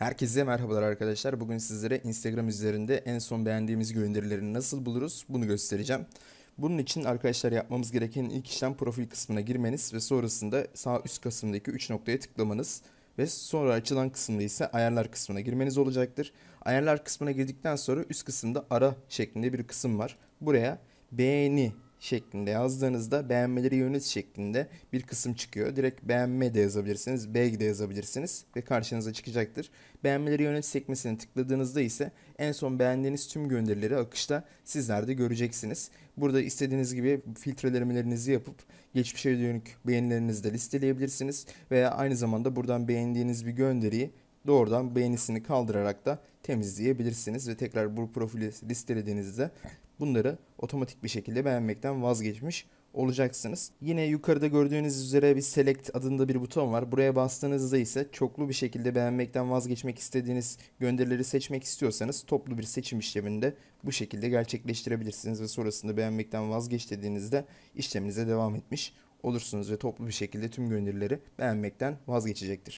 Herkese merhabalar arkadaşlar. Bugün sizlere Instagram üzerinde en son beğendiğimiz gönderilerini nasıl buluruz bunu göstereceğim. Bunun için arkadaşlar yapmamız gereken ilk işlem profil kısmına girmeniz ve sonrasında sağ üst kısımdaki 3 noktaya tıklamanız ve sonra açılan kısımda ise ayarlar kısmına girmeniz olacaktır. Ayarlar kısmına girdikten sonra üst kısımda ara şeklinde bir kısım var. Buraya beğeni şeklinde yazdığınızda beğenmeleri yönünüz şeklinde bir kısım çıkıyor. Direkt beğenme de yazabilirsiniz, beğ de yazabilirsiniz ve karşınıza çıkacaktır. Beğenmeleri yönünüz sekmesine tıkladığınızda ise en son beğendiğiniz tüm gönderileri akışta sizler de göreceksiniz. Burada istediğiniz gibi filtrelemelerinizi yapıp geçmişe dönük beğenilerinizi de listeleyebilirsiniz veya aynı zamanda buradan beğendiğiniz bir gönderiyi doğrudan beğenisini kaldırarak da temizleyebilirsiniz ve tekrar bu profili listelediğinizde bunları otomatik bir şekilde beğenmekten vazgeçmiş olacaksınız. Yine yukarıda gördüğünüz üzere bir select adında bir buton var. Buraya bastığınızda ise çoklu bir şekilde beğenmekten vazgeçmek istediğiniz gönderileri seçmek istiyorsanız toplu bir seçim işleminde bu şekilde gerçekleştirebilirsiniz ve sonrasında beğenmekten vazgeç dediğinizde işleminize devam etmiş olursunuz ve toplu bir şekilde tüm gönderileri beğenmekten vazgeçecektir.